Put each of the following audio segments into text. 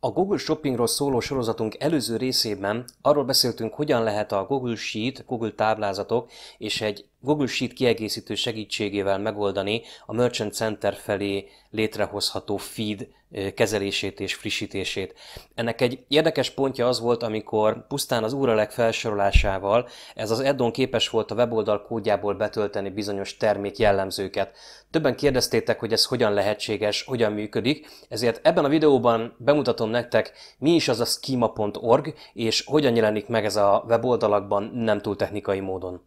A Google Shoppingról szóló sorozatunk előző részében arról beszéltünk, hogyan lehet a Google Sheet, Google táblázatok és egy Google Sheet kiegészítő segítségével megoldani a Merchant Center felé létrehozható feed kezelését és frissítését. Ennek egy érdekes pontja az volt, amikor pusztán az úrelek felsorolásával ez az addon képes volt a weboldal kódjából betölteni bizonyos termék jellemzőket. Többen kérdeztétek, hogy ez hogyan lehetséges, hogyan működik, ezért ebben a videóban bemutatom nektek, mi is az a schema.org, és hogyan jelenik meg ez a weboldalakban nem túl technikai módon.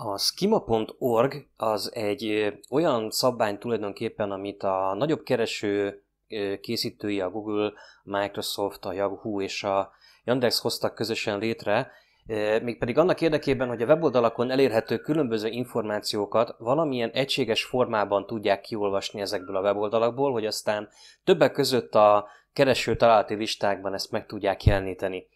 A schema.org az egy olyan szabvány tulajdonképpen, amit a nagyobb kereső készítői, a Google, Microsoft, a Yahoo és a Yandex hoztak közösen létre, mégpedig annak érdekében, hogy a weboldalakon elérhető különböző információkat valamilyen egységes formában tudják kiolvasni ezekből a weboldalakból, hogy aztán többek között a kereső találati listákban ezt meg tudják jeleníteni.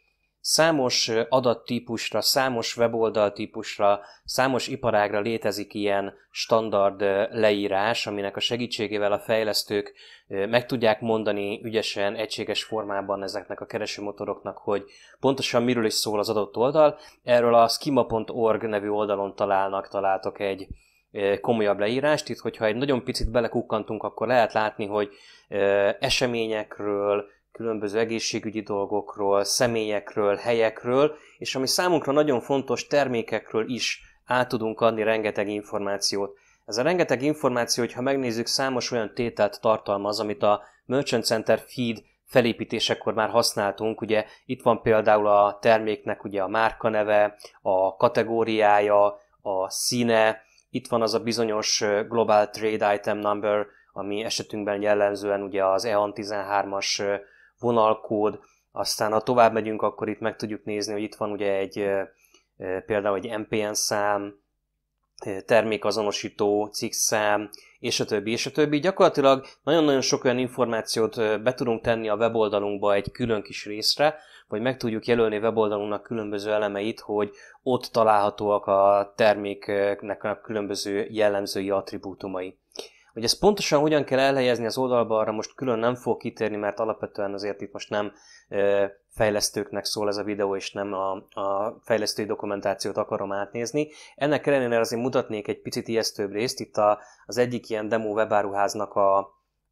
Számos adattípusra, számos weboldaltípusra, számos iparágra létezik ilyen standard leírás, aminek a segítségével a fejlesztők meg tudják mondani ügyesen, egységes formában ezeknek a keresőmotoroknak, hogy pontosan miről is szól az adott oldal. Erről a schema.org nevű oldalon találnak, találtok egy komolyabb leírást. Itt, hogyha egy nagyon picit belekukkantunk, akkor lehet látni, hogy eseményekről, különböző egészségügyi dolgokról, személyekről, helyekről, és ami számunkra nagyon fontos, termékekről is át tudunk adni rengeteg információt. Ez a rengeteg információ, hogyha megnézzük, számos olyan tételt tartalmaz, amit a Merchant Center feed felépítésekor már használtunk, ugye itt van például a terméknek ugye a márkaneve, a kategóriája, a színe, itt van az a bizonyos Global Trade Item Number, ami esetünkben jellemzően ugye az EAN 13-as vonalkód, aztán ha tovább megyünk, akkor itt meg tudjuk nézni, hogy itt van ugye egy például egy MPN szám, termékazonosító, cikkszám, és a többi, és a többi. Gyakorlatilag nagyon-nagyon sok olyan információt be tudunk tenni a weboldalunkba egy külön kis részre, vagy meg tudjuk jelölni weboldalunknak különböző elemeit, hogy ott találhatóak a terméknek a különböző jellemzői attribútumai. Hogy ezt pontosan hogyan kell elhelyezni az oldalba, arra most külön nem fog kitérni, mert alapvetően azért itt most nem fejlesztőknek szól ez a videó, és nem a, a fejlesztői dokumentációt akarom átnézni. Ennek ellenére azért mutatnék egy picit ijesztőbb részt, itt a, az egyik ilyen demo webáruháznak a,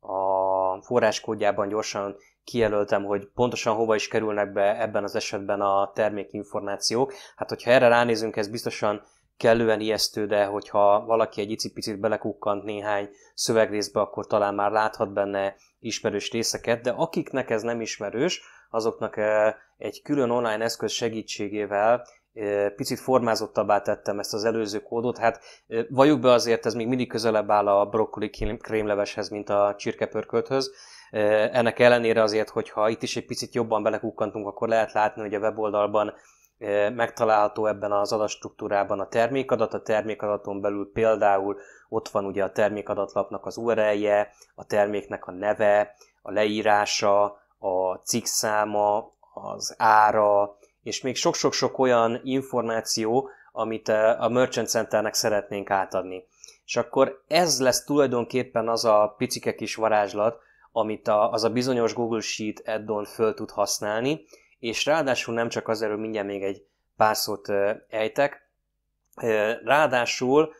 a forráskódjában gyorsan kijelöltem, hogy pontosan hova is kerülnek be ebben az esetben a termékinformációk. Hát, hogyha erre ránézünk, ez biztosan kellően ijesztő, de hogyha valaki egy icipicit belekukkant néhány szövegrészbe, akkor talán már láthat benne ismerős részeket, de akiknek ez nem ismerős, azoknak eh, egy külön online eszköz segítségével eh, picit formázottabbá tettem ezt az előző kódot. Hát eh, valljuk be azért, ez még mindig közelebb áll a brokkoli krémleveshez, mint a csirkepörkölthöz. Ennek ellenére azért, hogyha itt is egy picit jobban belekukkantunk, akkor lehet látni, hogy a weboldalban megtalálható ebben az adatstruktúrában a termékadat, a termékadaton belül például ott van ugye a termékadatlapnak az URL-je, a terméknek a neve, a leírása, a cikk száma, az ára, és még sok-sok-sok olyan információ, amit a Merchant Centernek szeretnénk átadni. És akkor ez lesz tulajdonképpen az a picike kis varázslat, amit a, az a bizonyos Google Sheet add-on föl tud használni, és ráadásul nem csak az erről mindjárt még egy pár szót ejtek, ráadásul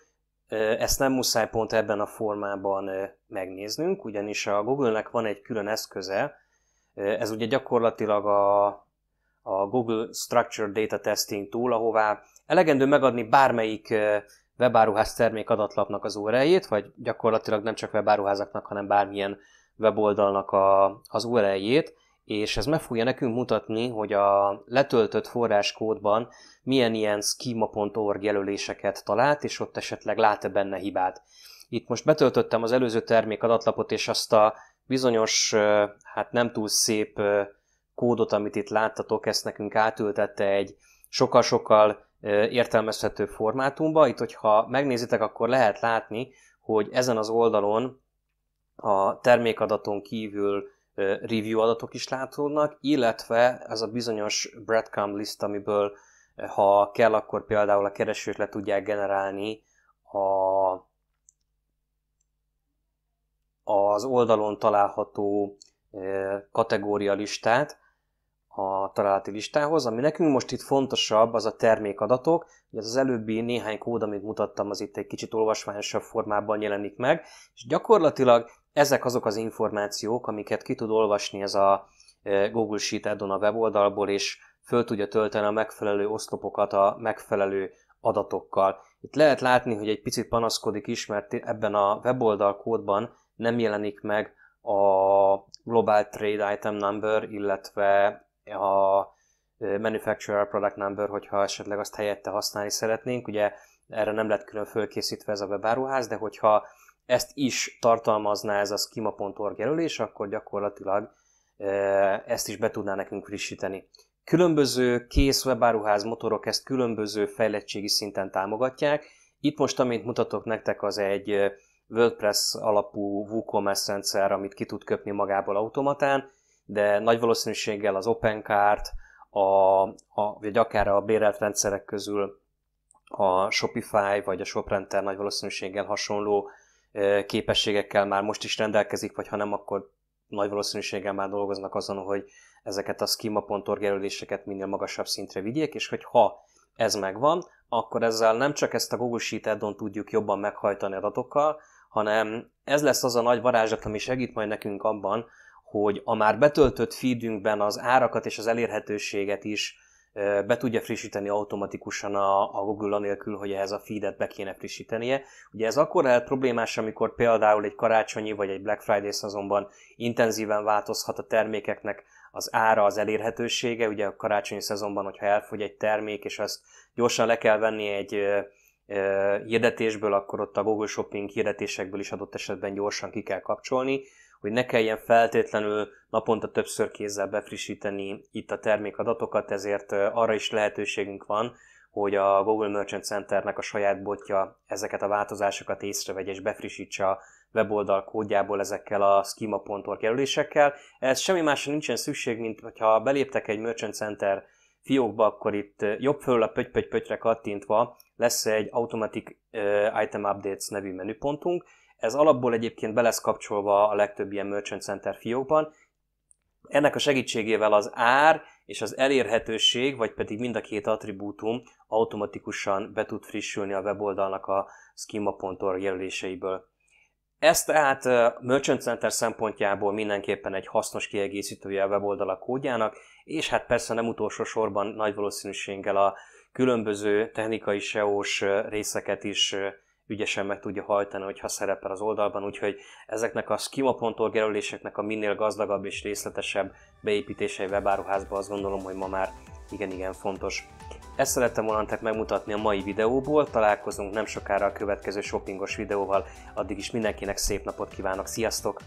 ezt nem muszáj pont ebben a formában megnéznünk, ugyanis a Google-nek van egy külön eszköze, ez ugye gyakorlatilag a, a Google Structured Data Testing tool, ahová elegendő megadni bármelyik webáruház termék adatlapnak az URL-jét, vagy gyakorlatilag nem csak webáruházaknak, hanem bármilyen weboldalnak a, az URL-jét, és ez meg fogja nekünk mutatni, hogy a letöltött forráskódban milyen ilyen schema.org jelöléseket talált, és ott esetleg lát-e benne hibát. Itt most betöltöttem az előző termék adatlapot, és azt a bizonyos, hát nem túl szép kódot, amit itt láttatok, ezt nekünk átültette egy sokkal-sokkal értelmezhető formátumba. Itt, hogyha megnézitek, akkor lehet látni, hogy ezen az oldalon a termékadaton kívül review adatok is látódnak, illetve ez a bizonyos breadcrumb list, amiből ha kell, akkor például a keresőt le tudják generálni a, az oldalon található kategória listát a találati listához. Ami nekünk most itt fontosabb, az a termékadatok. Ez az előbbi néhány kód, amit mutattam, az itt egy kicsit olvasmányosabb formában jelenik meg, és gyakorlatilag ezek azok az információk, amiket ki tud olvasni ez a e, Google Sheet add-on a weboldalból, és föl tudja tölteni a megfelelő oszlopokat a megfelelő adatokkal. Itt lehet látni, hogy egy picit panaszkodik is, mert ebben a weboldal kódban nem jelenik meg a Global Trade Item Number, illetve a e, Manufacturer Product Number, hogyha esetleg azt helyette használni szeretnénk. Ugye erre nem lett külön fölkészítve ez a webáruház, de hogyha ezt is tartalmazná ez a schema.org jelölés, akkor gyakorlatilag ezt is be tudná nekünk frissíteni. Különböző kész webáruház motorok ezt különböző fejlettségi szinten támogatják. Itt most, amit mutatok nektek, az egy WordPress alapú WooCommerce rendszer, amit ki tud köpni magából automatán, de nagy valószínűséggel az OpenCart, a, a, vagy akár a bérelt rendszerek közül a Shopify vagy a ShopRenter nagy valószínűséggel hasonló képességekkel már most is rendelkezik, vagy ha nem, akkor nagy valószínűséggel már dolgoznak azon, hogy ezeket a schema.org jelöléseket minél magasabb szintre vigyék, és hogy ha ez megvan, akkor ezzel nem csak ezt a Google Sheet add-on tudjuk jobban meghajtani adatokkal, hanem ez lesz az a nagy varázslat, ami segít majd nekünk abban, hogy a már betöltött feedünkben az árakat és az elérhetőséget is be tudja frissíteni automatikusan a, Google anélkül, hogy ehhez a feedet be kéne frissítenie. Ugye ez akkor lehet problémás, amikor például egy karácsonyi vagy egy Black Friday szezonban intenzíven változhat a termékeknek az ára, az elérhetősége. Ugye a karácsonyi szezonban, hogyha elfogy egy termék, és azt gyorsan le kell venni egy hirdetésből, akkor ott a Google Shopping hirdetésekből is adott esetben gyorsan ki kell kapcsolni hogy ne kelljen feltétlenül naponta többször kézzel befrissíteni itt a termékadatokat, ezért arra is lehetőségünk van, hogy a Google Merchant Centernek a saját botja ezeket a változásokat észrevegye és befrissítse a weboldal kódjából ezekkel a schema.org jelölésekkel. Ez semmi másra nincsen szükség, mint hogyha beléptek egy Merchant Center fiókba, akkor itt jobb föl a pöty-pöty-pötyre kattintva lesz egy Automatic Item Updates nevű menüpontunk. Ez alapból egyébként be lesz kapcsolva a legtöbb ilyen Merchant Center fiókban. Ennek a segítségével az ár és az elérhetőség, vagy pedig mind a két attribútum automatikusan be tud frissülni a weboldalnak a schema.org jelöléseiből. Ez tehát Merchant Center szempontjából mindenképpen egy hasznos kiegészítője a weboldala kódjának, és hát persze nem utolsó sorban nagy valószínűséggel a különböző technikai SEO-s részeket is ügyesen meg tudja hajtani, hogyha szerepel az oldalban, úgyhogy ezeknek a schema.org jelöléseknek a minél gazdagabb és részletesebb beépítései webáruházba azt gondolom, hogy ma már igen-igen fontos. Ezt szerettem volna nektek megmutatni a mai videóból, találkozunk nem sokára a következő shoppingos videóval, addig is mindenkinek szép napot kívánok, sziasztok!